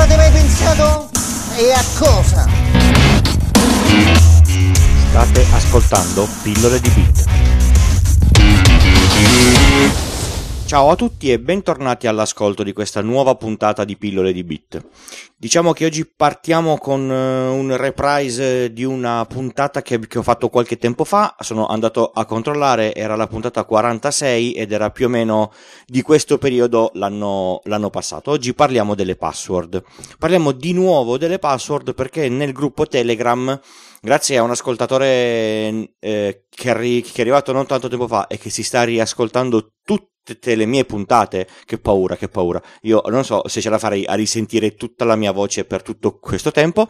avete mai pensato? E a cosa? State ascoltando Pillole di Beat. Ciao a tutti e bentornati all'ascolto di questa nuova puntata di Pillole di Bit. Diciamo che oggi partiamo con eh, un reprise di una puntata che, che, ho fatto qualche tempo fa, sono andato a controllare, era la puntata 46 ed era più o meno di questo periodo l'anno, l'anno passato. Oggi parliamo delle password. Parliamo di nuovo delle password perché nel gruppo Telegram grazie a un ascoltatore eh, che, arri- che, è arrivato non tanto tempo fa e che si sta riascoltando tutti tutte le mie puntate. Che paura, che paura. Io non so se ce la farei a risentire tutta la mia voce per tutto questo tempo.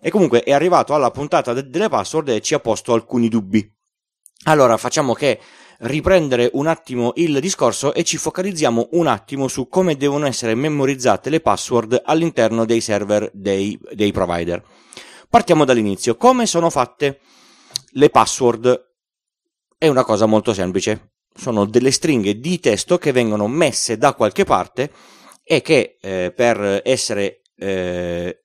E comunque è arrivato alla puntata de- delle password e ci ha posto alcuni dubbi. Allora facciamo che riprendere un attimo il discorso e ci focalizziamo un attimo su come devono essere memorizzate le password all'interno dei server dei, dei provider. Partiamo dall'inizio. Come sono fatte le password? È una cosa molto semplice sono delle stringhe di testo che vengono messe da qualche parte e che eh, per essere eh,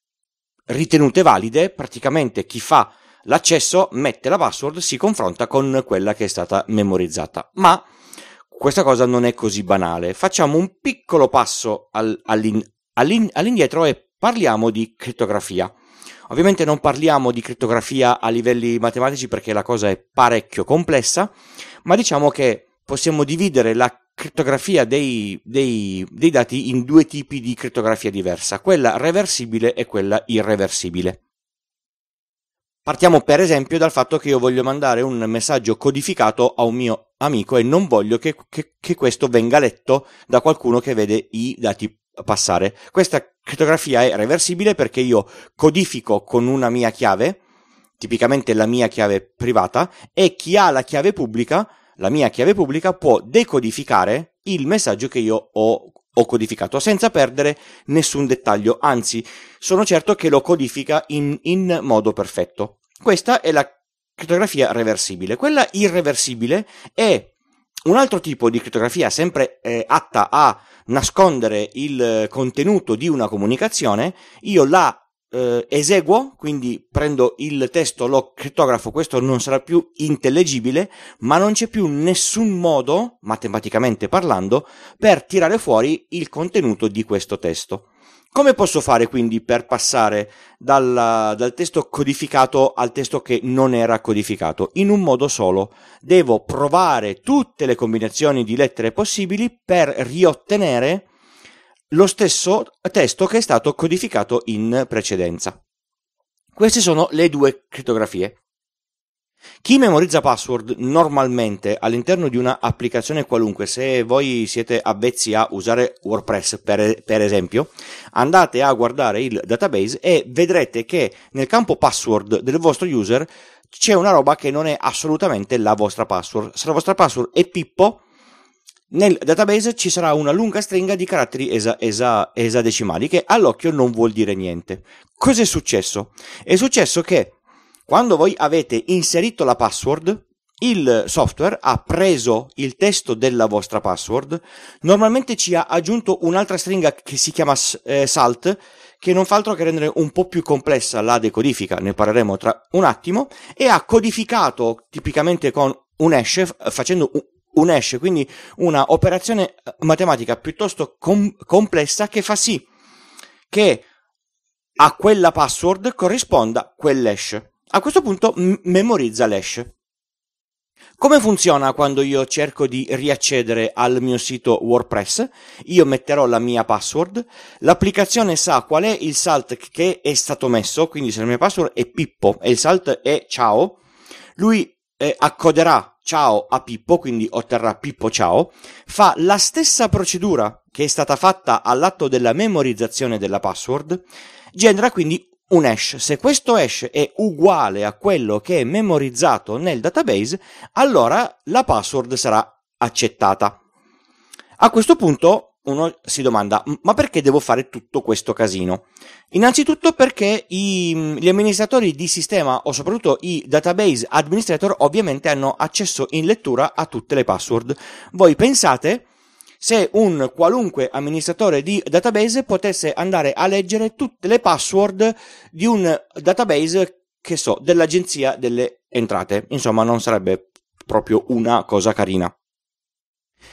ritenute valide, praticamente chi fa l'accesso mette la password, si confronta con quella che è stata memorizzata. Ma questa cosa non è così banale. Facciamo un piccolo passo all, all'in, all'in, all'indietro e parliamo di crittografia. Ovviamente non parliamo di crittografia a livelli matematici perché la cosa è parecchio complessa, ma diciamo che possiamo dividere la crittografia dei, dei, dei, dati in due tipi di crittografia diversa, quella reversibile e quella irreversibile. Partiamo per esempio dal fatto che io voglio mandare un messaggio codificato a un mio amico e non voglio che, che, che questo venga letto da qualcuno che vede i dati passare. Questa crittografia è reversibile perché io codifico con una mia chiave, tipicamente la mia chiave privata, e chi ha la chiave pubblica la mia chiave pubblica può decodificare il messaggio che io ho, ho codificato senza perdere nessun dettaglio, anzi sono certo che lo codifica in, in modo perfetto. Questa è la crittografia reversibile. Quella irreversibile è un altro tipo di crittografia sempre eh, atta a nascondere il contenuto di una comunicazione, io la eh, eseguo, quindi prendo il testo, lo crittografo, questo non sarà più intellegibile, ma non c'è più nessun modo, matematicamente parlando, per tirare fuori il contenuto di questo testo. Come posso fare quindi per passare dal, dal, testo codificato al testo che non era codificato? In un modo solo. Devo provare tutte le combinazioni di lettere possibili per riottenere lo stesso testo che è stato codificato in precedenza. Queste sono le due criptografie. Chi memorizza password normalmente all'interno di un'applicazione qualunque, se voi siete avvezzi a usare WordPress per, per, esempio, andate a guardare il database e vedrete che nel campo password del vostro user c'è una roba che non è assolutamente la vostra password. Se la vostra password è Pippo, nel database ci sarà una lunga stringa di caratteri esa, esa, esadecimali che all'occhio non vuol dire niente. Cos'è successo? È successo che quando voi avete inserito la password, il software ha preso il testo della vostra password, normalmente ci ha aggiunto un'altra stringa che si chiama eh, salt, che non fa altro che rendere un po' più complessa la decodifica, ne parleremo tra un attimo, e ha codificato tipicamente con un hash, facendo un hash, quindi una operazione eh, matematica piuttosto com- complessa che fa sì che a quella password corrisponda quell'hash. A questo punto m- memorizza l'hash. Come funziona quando io cerco di riaccedere al mio sito WordPress? Io metterò la mia password, l'applicazione sa qual è il salt che è stato messo, quindi se la mia password è Pippo e il salt è ciao, lui eh, accoderà ciao a Pippo, quindi otterrà Pippo ciao, fa la stessa procedura che è stata fatta all'atto della memorizzazione della password, genera quindi un hash. Se questo hash è uguale a quello che è memorizzato nel database, allora la password sarà accettata. A questo punto uno si domanda, ma perché devo fare tutto questo casino? Innanzitutto perché i, mm, gli amministratori di sistema o soprattutto i database administrator ovviamente hanno accesso in lettura a tutte le password. Voi pensate se un qualunque amministratore di database potesse andare a leggere tutte le password di un database, che so, dell'agenzia delle entrate. Insomma, non sarebbe proprio una cosa carina.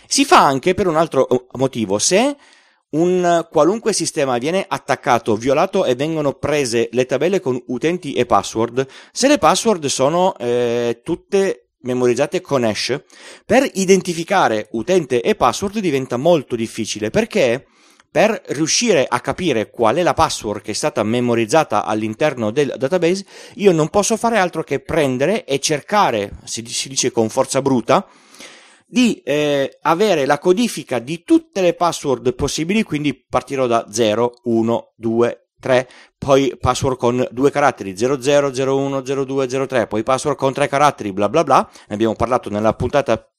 Si fa anche per un altro eh, motivo, se un qualunque sistema viene attaccato, violato e vengono prese le tabelle con utenti e password, se le password sono eh, tutte memorizzate con hash, per identificare utente e password diventa molto difficile perché per riuscire a capire qual è la password che è stata memorizzata all'interno del database, io non posso fare altro che prendere e cercare, si, si dice con forza bruta, di eh, avere la codifica di tutte le password possibili, quindi partirò da 0, 1, 2, 3, poi password con due caratteri 00, 01, 02, 03, poi password con tre caratteri bla bla bla, ne abbiamo parlato nella puntata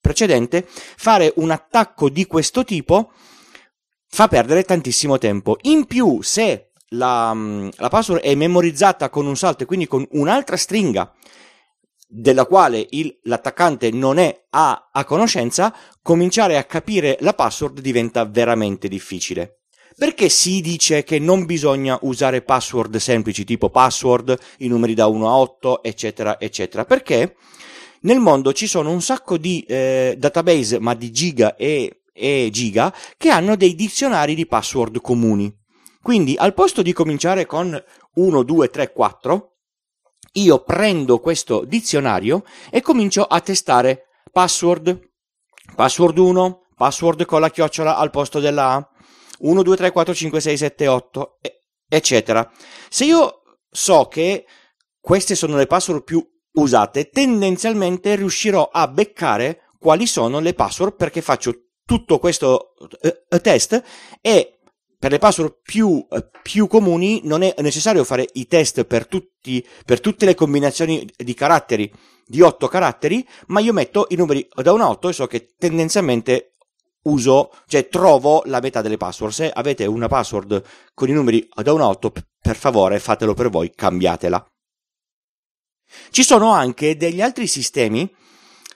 precedente, fare un attacco di questo tipo fa perdere tantissimo tempo. In più, se la, mm, la password è memorizzata con un salto e quindi con un'altra stringa della quale il, l'attaccante non è a, a conoscenza, cominciare a capire la password diventa veramente difficile. Perché si dice che non bisogna usare password semplici tipo password, i numeri da 1 a 8, eccetera, eccetera? Perché nel mondo ci sono un sacco di eh, database, ma di giga e, e giga, che hanno dei dizionari di password comuni. Quindi al posto di cominciare con 1, 2, 3, 4, io prendo questo dizionario e comincio a testare password, password 1, password con la chiocciola al posto della A, 1, 2, 3, 4, 5, 6, 7, 8, eccetera. Se io so che queste sono le password più usate, tendenzialmente riuscirò a beccare quali sono le password perché faccio tutto questo eh, test e per le password più, eh, più, comuni non è necessario fare i test per, tutti, per tutte le combinazioni di caratteri, di 8 caratteri, ma io metto i numeri da 1 a 8 e so che tendenzialmente uso, cioè trovo la metà delle password. Se avete una password con i numeri da 1 a 8, per favore fatelo per voi, cambiatela. Ci sono anche degli altri sistemi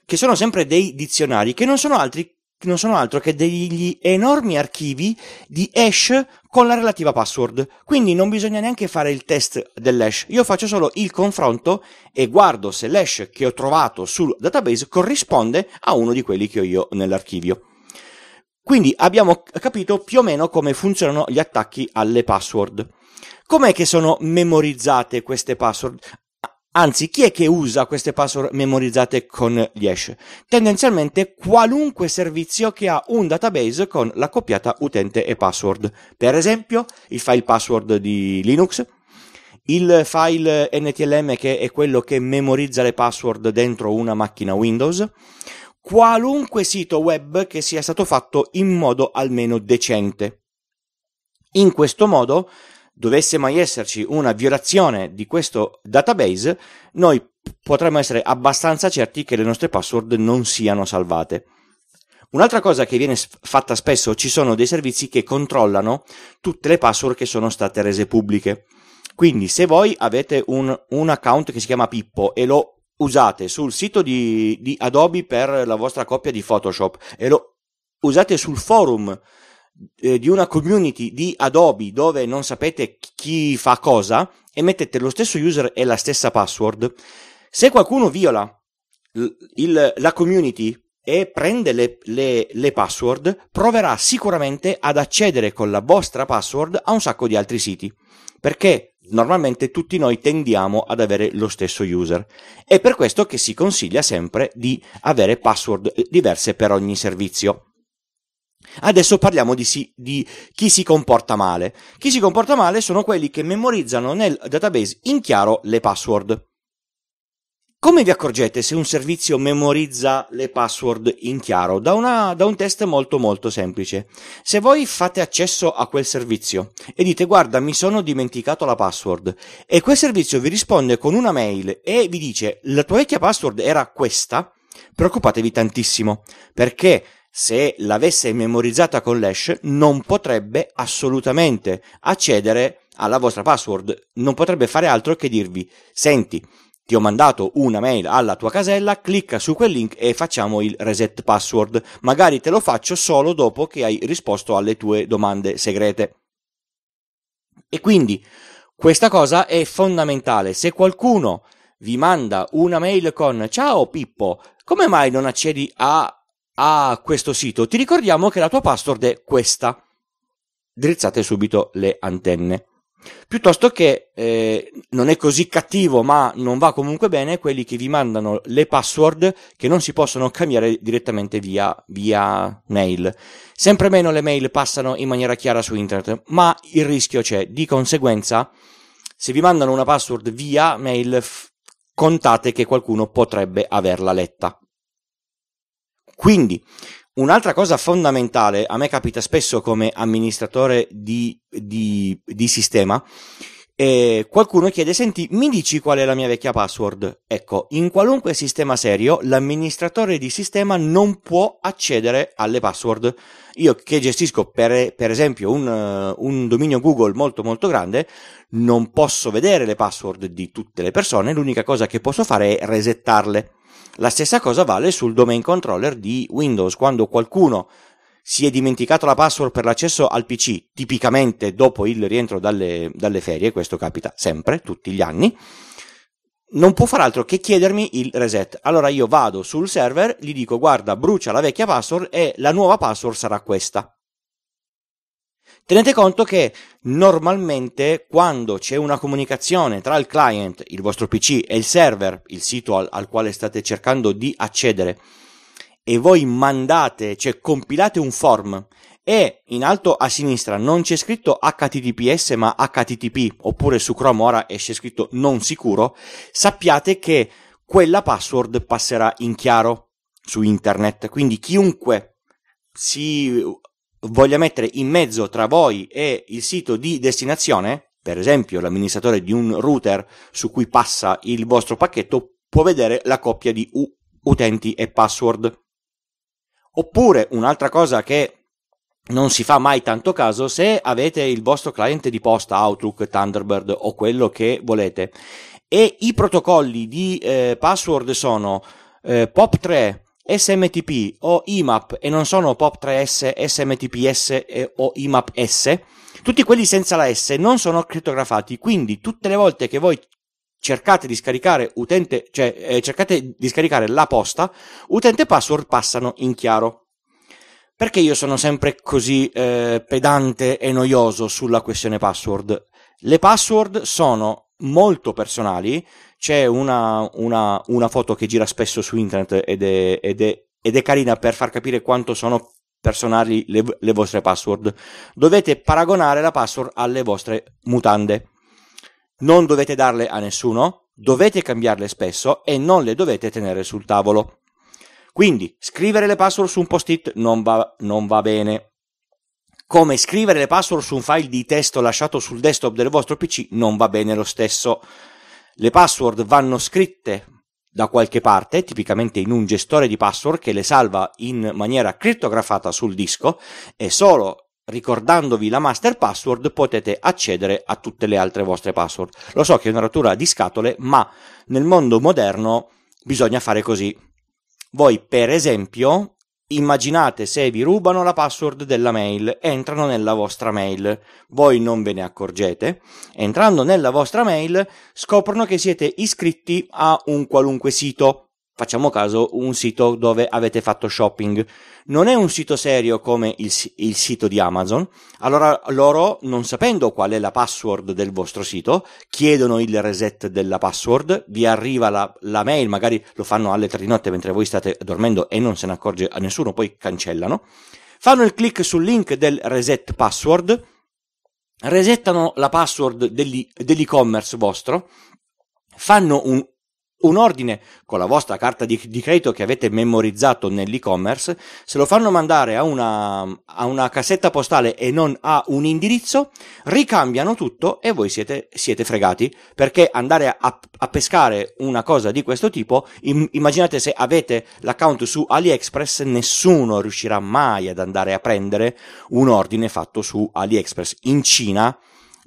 che sono sempre dei dizionari, che non sono altri non sono altro che degli enormi archivi di hash con la relativa password. Quindi non bisogna neanche fare il test dell'hash. Io faccio solo il confronto e guardo se l'hash che ho trovato sul database corrisponde a uno di quelli che ho io nell'archivio. Quindi abbiamo capito più o meno come funzionano gli attacchi alle password. Com'è che sono memorizzate queste password? Anzi, chi è che usa queste password memorizzate con gli hash? Tendenzialmente qualunque servizio che ha un database con la copiata utente e password. Per esempio, il file password di Linux, il file NTLM che è quello che memorizza le password dentro una macchina Windows, qualunque sito web che sia stato fatto in modo almeno decente. In questo modo dovesse mai esserci una violazione di questo database, noi potremmo essere abbastanza certi che le nostre password non siano salvate. Un'altra cosa che viene fatta spesso, ci sono dei servizi che controllano tutte le password che sono state rese pubbliche. Quindi se voi avete un, un account che si chiama Pippo e lo usate sul sito di, di Adobe per la vostra coppia di Photoshop e lo usate sul forum eh, di una community di Adobe dove non sapete chi fa cosa e mettete lo stesso user e la stessa password, se qualcuno viola l- il, la community e prende le, le, le, password, proverà sicuramente ad accedere con la vostra password a un sacco di altri siti, perché normalmente tutti noi tendiamo ad avere lo stesso user. È per questo che si consiglia sempre di avere password eh, diverse per ogni servizio. Adesso parliamo di, si, di, chi si comporta male. Chi si comporta male sono quelli che memorizzano nel database in chiaro le password. Come vi accorgete se un servizio memorizza le password in chiaro? Da, una, da un test molto molto semplice. Se voi fate accesso a quel servizio e dite guarda mi sono dimenticato la password e quel servizio vi risponde con una mail e vi dice la tua vecchia password era questa, preoccupatevi tantissimo perché se l'avesse memorizzata con l'hash, non potrebbe assolutamente accedere alla vostra password, non potrebbe fare altro che dirvi: Senti, ti ho mandato una mail alla tua casella, clicca su quel link e facciamo il reset password. Magari te lo faccio solo dopo che hai risposto alle tue domande segrete. E quindi questa cosa è fondamentale. Se qualcuno vi manda una mail con ciao Pippo, come mai non accedi a a questo sito, ti ricordiamo che la tua password è questa. Drizzate subito le antenne. Piuttosto che eh, non è così cattivo, ma non va comunque bene, quelli che vi mandano le password che non si possono cambiare direttamente via, via mail. Sempre meno le mail passano in maniera chiara su internet, ma il rischio c'è. Di conseguenza, se vi mandano una password via mail, contate che qualcuno potrebbe averla letta. Quindi, Un'altra cosa fondamentale, a me capita spesso come amministratore di, di, di sistema, eh, qualcuno chiede, senti, mi dici qual è la mia vecchia password? Ecco, in qualunque sistema serio, l'amministratore di sistema non può accedere alle password. Io che gestisco, per, per esempio, un, un dominio Google molto molto grande, non posso vedere le password di tutte le persone, l'unica cosa che posso fare è resettarle. La stessa cosa vale sul domain controller di Windows. Quando qualcuno si è dimenticato la password per l'accesso al PC, tipicamente dopo il rientro dalle, dalle ferie, questo capita sempre, tutti gli anni, non può far altro che chiedermi il reset. Allora io vado sul server, gli dico guarda, brucia la vecchia password e la nuova password sarà questa. Tenete conto che normalmente quando c'è una comunicazione tra il client, il vostro PC e il server, il sito al, al quale state cercando di accedere, e voi mandate, cioè compilate un form e in alto a sinistra non c'è scritto HTTPS ma HTTP oppure su Chrome ora esce scritto non sicuro, sappiate che quella password passerà in chiaro su internet, quindi chiunque si voglia mettere in mezzo tra voi e il sito di destinazione, per esempio l'amministratore di un router su cui passa il vostro pacchetto, può vedere la coppia di U- utenti e password. Oppure un'altra cosa che non si fa mai tanto caso se avete il vostro cliente di posta Outlook, Thunderbird o quello che volete e i protocolli di eh, password sono eh, POP3, SMTP o IMAP e non sono POP3S, SMTPS e, eh, o IMAP-S, tutti quelli senza la S non sono crittografati, quindi tutte le volte che voi cercate di scaricare utente, cioè eh, cercate di scaricare la posta, utente e password passano in chiaro. Perché io sono sempre così eh, pedante e noioso sulla questione password? Le password sono molto personali, c'è una, una, una foto che gira spesso su internet ed è, ed, è, ed è, carina per far capire quanto sono personali le, le vostre password. Dovete paragonare la password alle vostre mutande. Non dovete darle a nessuno, dovete cambiarle spesso e non le dovete tenere sul tavolo. Quindi scrivere le password su un post-it non va, non va, bene. Come scrivere le password su un file di testo lasciato sul desktop del vostro PC non va bene lo stesso le password vanno scritte da qualche parte, tipicamente in un gestore di password che le salva in maniera crittografata sul disco e solo ricordandovi la master password potete accedere a tutte le altre vostre password. Lo so che è una rottura di scatole, ma nel mondo moderno bisogna fare così. Voi, per esempio, Immaginate se vi rubano la password della mail, entrano nella vostra mail, voi non ve ne accorgete, entrando nella vostra mail scoprono che siete iscritti a un qualunque sito facciamo caso, un sito dove avete fatto shopping. Non è un sito serio come il, il, sito di Amazon, allora loro, non sapendo qual è la password del vostro sito, chiedono il reset della password, vi arriva la, la mail, magari lo fanno alle 3 di notte mentre voi state dormendo e non se ne accorge a nessuno, poi cancellano. Fanno il click sul link del reset password, resettano la password dell'e- dell'e-commerce vostro, fanno un un ordine con la vostra carta di, di credito che avete memorizzato nell'e-commerce, se lo fanno mandare a una, a una, cassetta postale e non a un indirizzo, ricambiano tutto e voi siete, siete fregati, perché andare a, a, pescare una cosa di questo tipo, im, immaginate se avete l'account su AliExpress, nessuno riuscirà mai ad andare a prendere un ordine fatto su AliExpress. In Cina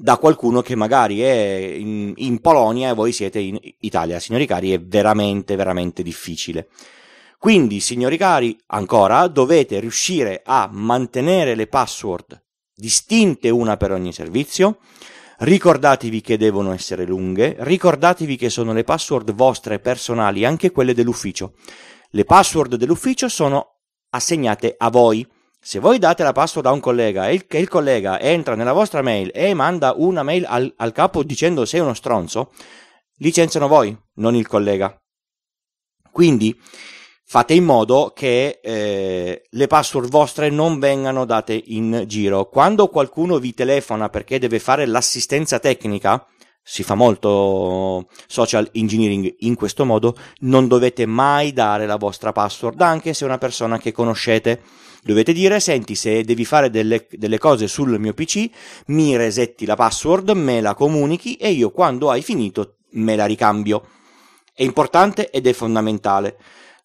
da qualcuno che magari è in, in Polonia e voi siete in Italia. Signori cari, è veramente, veramente difficile. Quindi, signori cari, ancora dovete riuscire a mantenere le password distinte una per ogni servizio. Ricordatevi che devono essere lunghe, ricordatevi che sono le password vostre personali, anche quelle dell'ufficio. Le password dell'ufficio sono assegnate a voi. Se voi date la password a un collega e il, e il collega entra nella vostra mail e manda una mail al, al capo dicendo sei uno stronzo, licenziano voi, non il collega. Quindi fate in modo che eh, le password vostre non vengano date in giro. Quando qualcuno vi telefona perché deve fare l'assistenza tecnica, si fa molto social engineering in questo modo, non dovete mai dare la vostra password, anche se è una persona che conoscete dovete dire senti se devi fare delle, delle cose sul mio PC mi resetti la password, me la comunichi e io quando hai finito me la ricambio. È importante ed è fondamentale.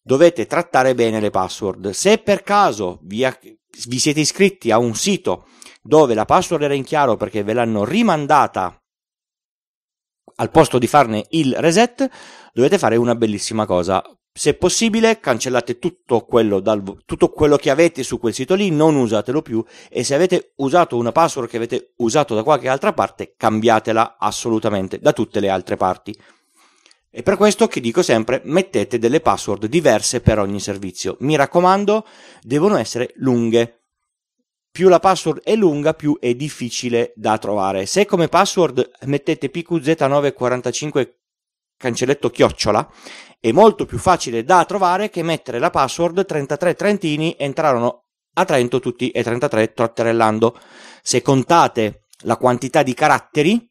Dovete trattare bene le password. Se per caso vi, vi siete iscritti a un sito dove la password era in chiaro perché ve l'hanno rimandata al posto di farne il reset, dovete fare una bellissima cosa. Se possibile, cancellate tutto quello, dal, tutto quello che avete su quel sito lì, non usatelo più e se avete usato una password che avete usato da qualche altra parte, cambiatela assolutamente da tutte le altre parti. E per questo che dico sempre, mettete delle password diverse per ogni servizio. Mi raccomando, devono essere lunghe più la password è lunga, più è difficile da trovare. Se come password mettete pqz945 cancelletto chiocciola, è molto più facile da trovare che mettere la password 33 trentini entrarono a Trento tutti e 33 trotterellando. Se contate la quantità di caratteri,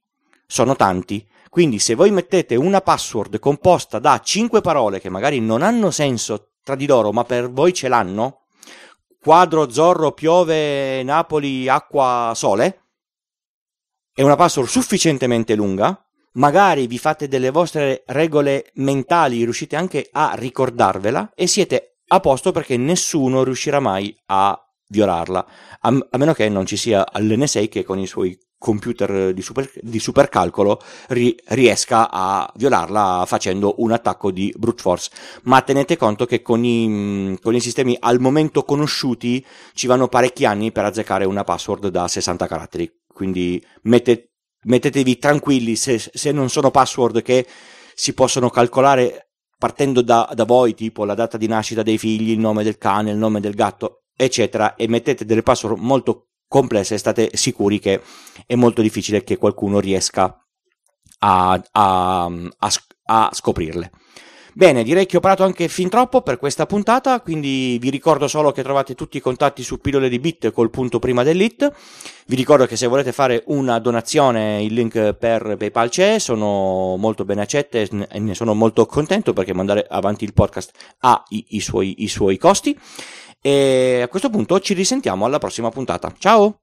sono tanti. Quindi se voi mettete una password composta da 5 parole che magari non hanno senso tra di loro, ma per voi ce l'hanno, quadro Zorro piove Napoli acqua sole è una password sufficientemente lunga magari vi fate delle vostre regole mentali riuscite anche a ricordarvela e siete a posto perché nessuno riuscirà mai a violarla, a, a meno che non ci sia l'N6 che con i suoi computer di, super, di supercalcolo ri, riesca a violarla facendo un attacco di brute force. Ma tenete conto che con i, con i, sistemi al momento conosciuti ci vanno parecchi anni per azzeccare una password da 60 caratteri. Quindi mette, mettetevi tranquilli se, se, non sono password che si possono calcolare partendo da, da voi, tipo la data di nascita dei figli, il nome del cane, il nome del gatto eccetera, e mettete delle password molto complesse, state sicuri che è molto difficile che qualcuno riesca a, a, a, a scoprirle. Bene, direi che ho parlato anche fin troppo per questa puntata, quindi vi ricordo solo che trovate tutti i contatti su pillole di bit col punto prima dell'it. Vi ricordo che se volete fare una donazione il link per PayPal c'è, sono molto ben accette e ne sono molto contento perché mandare avanti il podcast ha i, i, suoi, i suoi costi. E a questo punto ci risentiamo alla prossima puntata. Ciao!